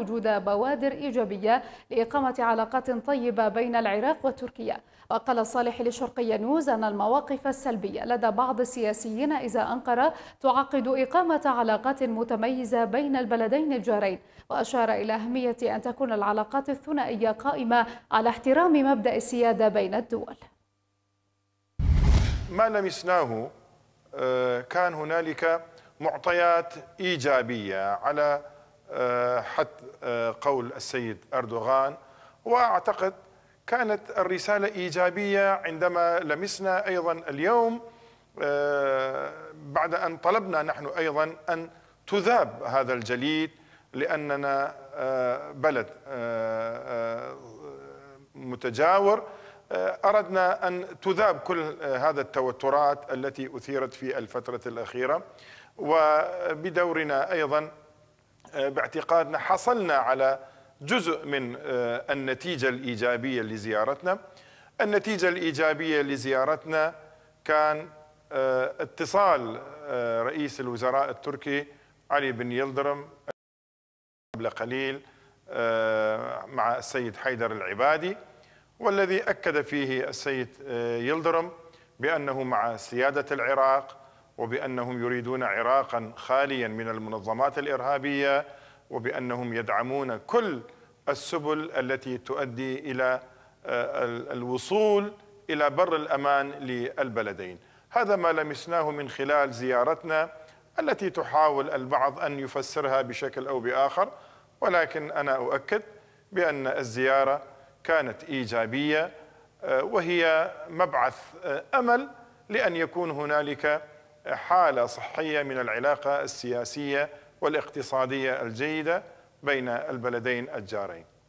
وجود بوادر إيجابية لإقامة علاقات طيبة بين العراق وتركيا وقال الصالح لشرقية نيوز أن المواقف السلبية لدى بعض السياسيين إذا أنقرة تعقد إقامة علاقات متميزة بين البلدين الجارين وأشار إلى أهمية أن تكون العلاقات الثنائية قائمة على احترام مبدأ السيادة بين الدول ما لمسناه آه، كان هنالك معطيات إيجابية على حتى آه، قول السيد أردوغان وأعتقد كانت الرسالة إيجابية عندما لمسنا أيضا اليوم آه، بعد أن طلبنا نحن أيضا أن تذاب هذا الجليد لأننا آه، بلد متجاور أردنا أن تذاب كل هذا التوترات التي أثيرت في الفترة الأخيرة وبدورنا أيضا آه، باعتقادنا حصلنا على جزء من آه، النتيجة الإيجابية لزيارتنا النتيجة الإيجابية لزيارتنا كان آه، اتصال رئيس الوزراء التركي علي بن يلدرم قبل قليل مع السيد حيدر العبادي والذي أكد فيه السيد يلدرم بأنه مع سيادة العراق وبانهم يريدون عراقا خاليا من المنظمات الارهابيه وبانهم يدعمون كل السبل التي تؤدي الى آه، الوصول الى بر الامان للبلدين. هذا ما لمسناه من خلال زيارتنا التي تحاول البعض ان يفسرها بشكل او باخر ولكن انا اؤكد بان الزياره كانت ايجابيه آه، وهي مبعث آه، امل لان يكون هنالك حالة صحية من العلاقة السياسية والاقتصادية الجيدة بين البلدين الجارين